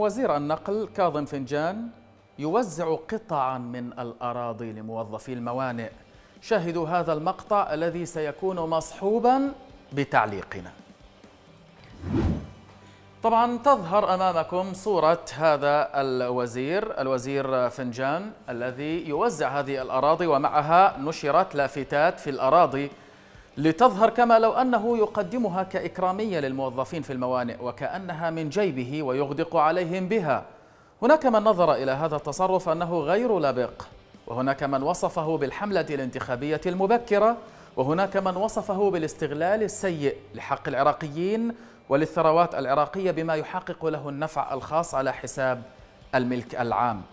وزير النقل كاظم فنجان يوزع قطعا من الأراضي لموظفي الموانئ شاهدوا هذا المقطع الذي سيكون مصحوبا بتعليقنا طبعا تظهر أمامكم صورة هذا الوزير الوزير فنجان الذي يوزع هذه الأراضي ومعها نشرت لافتات في الأراضي لتظهر كما لو أنه يقدمها كإكرامية للموظفين في الموانئ وكأنها من جيبه ويغدق عليهم بها هناك من نظر إلى هذا التصرف أنه غير لبق وهناك من وصفه بالحملة الانتخابية المبكرة وهناك من وصفه بالاستغلال السيء لحق العراقيين وللثروات العراقية بما يحقق له النفع الخاص على حساب الملك العام